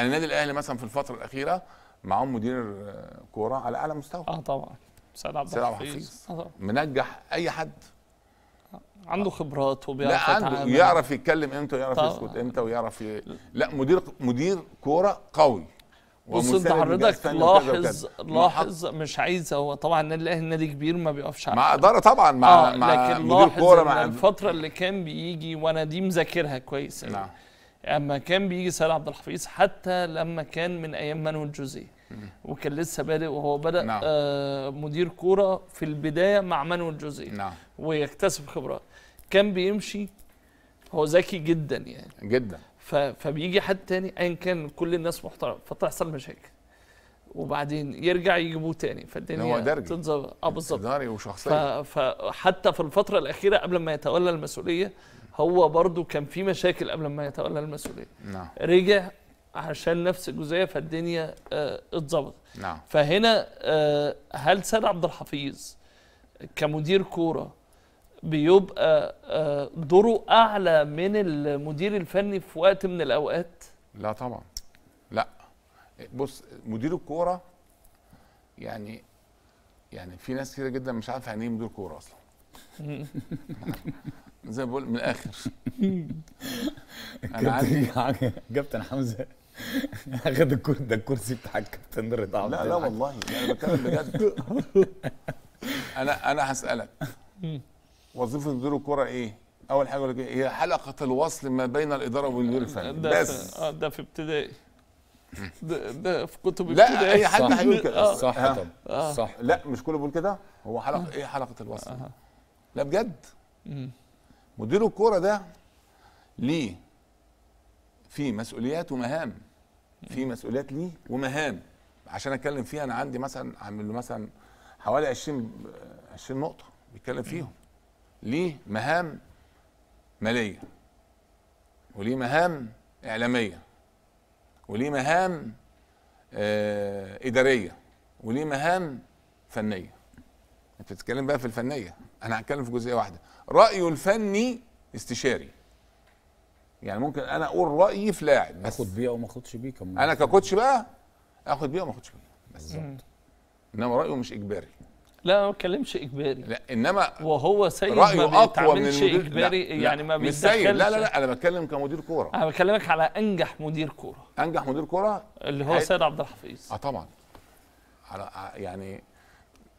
يعني النادي الاهلي مثلا في الفتره الاخيره معاهم مدير آه، كوره على اعلى مستوى اه طبعا سيد عبد الحفيظ الحفيظ. آه، منجح اي حد آه، عنده خبرات وبيعرف لا عنده يعرف يتكلم امتى ويعرف يسكت امتى ويعرف ي... لا مدير مدير كوره قوي بص انت حضرتك لاحظ لاحظ مش عايز هو طبعا النادي الاهلي نادي كبير ما بيقفش على مع اداره طبعا مع آه مع لكن مدير كوره مع الفتره اللي كان بيجي وانا دي مذاكرها كويس نعم اما كان بيجي سيد عبد الحفيظ حتى لما كان من ايام مانويل جوزيه وكان لسه بادئ وهو بدا نعم. آه مدير كوره في البدايه مع مانويل جوزيه نعم. ويكتسب خبرات كان بيمشي هو ذكي جدا يعني جدا فبيجي حد تاني ايا كان كل الناس محترمه فتحصل مشاكل وبعدين يرجع يجيبوه تاني فالدنيا تتظبط اه بالظبط وشخصيه فحتى في الفتره الاخيره قبل ما يتولى المسؤوليه هو برضو كان في مشاكل قبل ما يتولى المسؤوليه نعم. رجع عشان نفس الجزئيه فالدنيا آه، اتظبطت نعم. فهنا آه، هل سيد عبد الحفيظ كمدير كوره بيبقى آه، دوره اعلى من المدير الفني في وقت من الاوقات لا طبعا لا بص مدير الكوره يعني يعني في ناس كده جدا مش عارفه يعني ايه مدير كوره اصلا زي ما بقول من الاخر انا عارف كابتن حمزه اخد الكرسي ده الكرسي بتاع الكابتن رضا لا لا والله انا بتكلم بجد انا انا هسالك وظيفه مدير الكره ايه؟ اول حاجه لك إيه؟ هي حلقه الوصل ما بين الاداره والمدير الفني بس آه، ده في ابتدائي ده, ده في كتب لا اي حد هيقول كده صح آه. طب آه. صح لا مش كله بيقول كده هو حلقه ايه حلقه الوصل لا بجد مدير الكوره ده ليه في مسؤوليات ومهام في مسؤوليات ليه ومهام عشان اتكلم فيها انا عندي مثلا عامل له مثلا حوالي 20 20 نقطه بيتكلم فيهم ليه مهام ماليه وليه مهام اعلاميه وليه مهام آه، اداريه وليه مهام فنيه انت بتتكلم بقى في الفنيه انا هتكلم في جزئيه واحده رايه الفني استشاري يعني ممكن انا اقول رايي في لاعب بس اخد بيه او ما اخدش بيه كمان انا ككوتش بقى اخد بيه وما اخدش بيه بالظبط انما رايه مش اجباري لا ما بتكلمش اجباري لا انما وهو سيد رأيه ما اقوى من المدير اجباري لا يعني ما مش سيد لا لا لا انا بتكلم كمدير كوره انا بكلمك على انجح مدير كوره انجح مدير كوره اللي هو سيد عبد الحفيظ اه طبعا على آه، يعني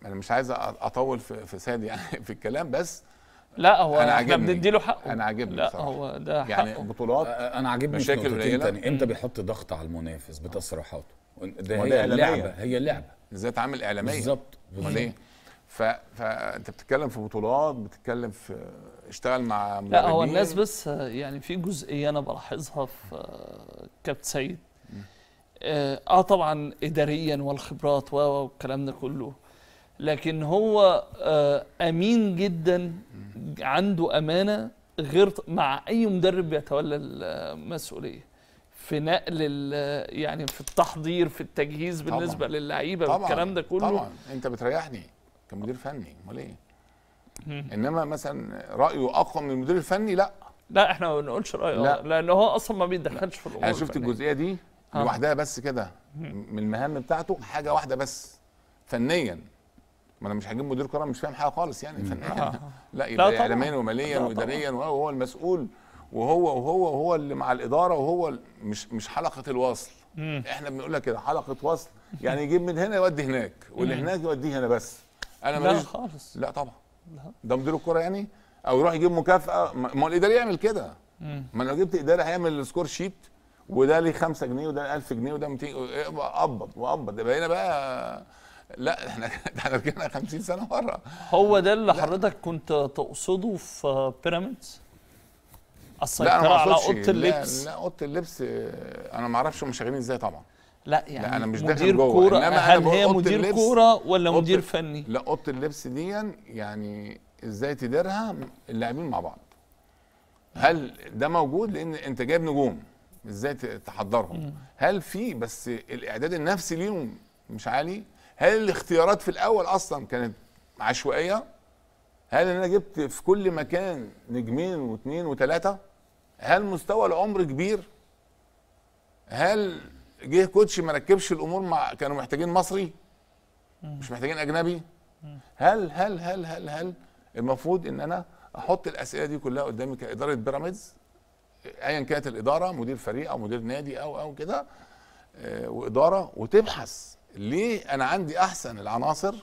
انا مش عايز اطول في, في سادي يعني في الكلام بس لا هو انا احنا له حقه انا عاجبني لا بصراحة. هو ده يعني حقه يعني بطولات انا عاجبني مشاكل قليله تاني امتى بيحط ضغط على المنافس بتصريحاته ده هي لعبه هي لعبه ازاي عامل اعلاميه بالظبط ليه ف... فانت بتتكلم في بطولات بتتكلم في اشتغل مع لا هو الناس بس يعني في جزئيه انا بلاحظها في كابتن سيد آه،, اه طبعا اداريا والخبرات والكلام ده كله لكن هو آه، امين جدا عنده امانه غير مع اي مدرب بيتولى المسؤوليه في نقل يعني في التحضير في التجهيز بالنسبه طبعًا. للعيبه والكلام ده كله طبعا انت بتريحني كمدير فني امال ايه انما مثلا رايه اقوى من المدير الفني لا لا احنا ما بنقولش رايه لا. لان هو اصلا ما بيتدخلش في الامور انا شفت الجزئيه دي آه. لوحدها بس كده من المهام بتاعته حاجه واحده بس فنيا ما انا مش هجيب مدير كره مش فاهم حاجه خالص يعني فنان لا يبقى اعلاميا وماليا واداريا وهو المسؤول وهو وهو وهو اللي مع الاداره وهو مش مش حلقه الوصل مم. احنا بنقولها كده حلقه وصل يعني يجيب من هنا يودي هناك واللي هناك يوديه هنا بس انا ماليش لا خالص لا طبعا ده مدير الكره يعني او يروح يجيب مكافاه ما هو الاداري يعمل كده ما انا لو جبت اداري هيعمل السكور شيت وده ليه 5 جنيه وده 1000 جنيه وده 200 اقبض واقبض يبقى هنا بقى لا احنا احنا رجعنا 50 سنه ورا هو ده اللي حضرتك كنت تقصده في بيراميدز السيطره على اوضه اللبس لا, لا اوضه اللبس انا ما اعرفش هم شغالين ازاي طبعا لا يعني لا أنا مش مدير كوره هل هي مدير كوره ولا مدير فني لا اوضه اللبس دي يعني ازاي تديرها اللاعبين مع بعض هل ده موجود لان انت جايب نجوم ازاي تحضرهم هل في بس الاعداد النفسي ليهم مش عالي هل الاختيارات في الاول اصلا كانت عشوائيه هل انا جبت في كل مكان نجمين واثنين وثلاثه هل مستوى العمر كبير هل جه كوتش ما ركبش الامور مع كانوا محتاجين مصري مش محتاجين اجنبي هل هل هل هل هل المفروض ان انا احط الاسئله دي كلها قدامي كاداره بيراميدز ايا كانت الاداره مدير فريق او مدير نادي او او كده آه، واداره وتبحث ليه انا عندي احسن العناصر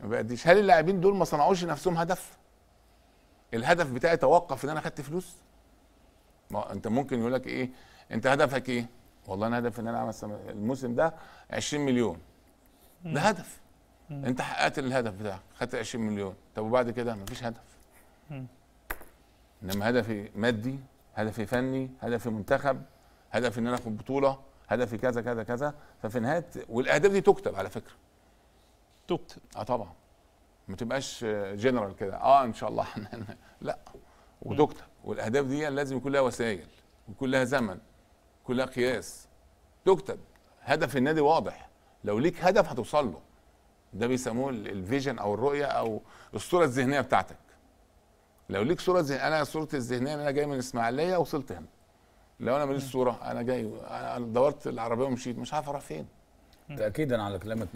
ما باديش هل اللاعبين دول ما صنعوش لنفسهم هدف الهدف بتاعي توقف ان انا خدت فلوس ما انت ممكن يقول لك ايه انت هدفك ايه والله انا هدفي ان انا اعمل الموسم ده 20 مليون ده هدف انت حققت الهدف بتاعك خدت 20 مليون طب وبعد كده مفيش هدف انما هدفي مادي هدفي فني هدفي منتخب هدفي ان انا اخد بطوله هدفي كذا كذا كذا ففي نهايه والاهداف دي تكتب على فكره تكتب اه طبعا ما تبقاش جنرال كده اه ان شاء الله لا وتكتب والاهداف دي لازم يكون لها وسائل ويكون لها زمن يكون لها قياس تكتب هدف النادي واضح لو ليك هدف هتوصل له ده بيسموه الفيجن او الرؤيه او الصوره الذهنيه بتاعتك لو ليك صوره زي... انا صورتي الذهنيه انا جاي من الاسماعيليه وصلت هنا لو انا ماليش صوره انا جاي انا دورت العربيه ومشيت مش عارف اروح فين تاكيدا على كلامك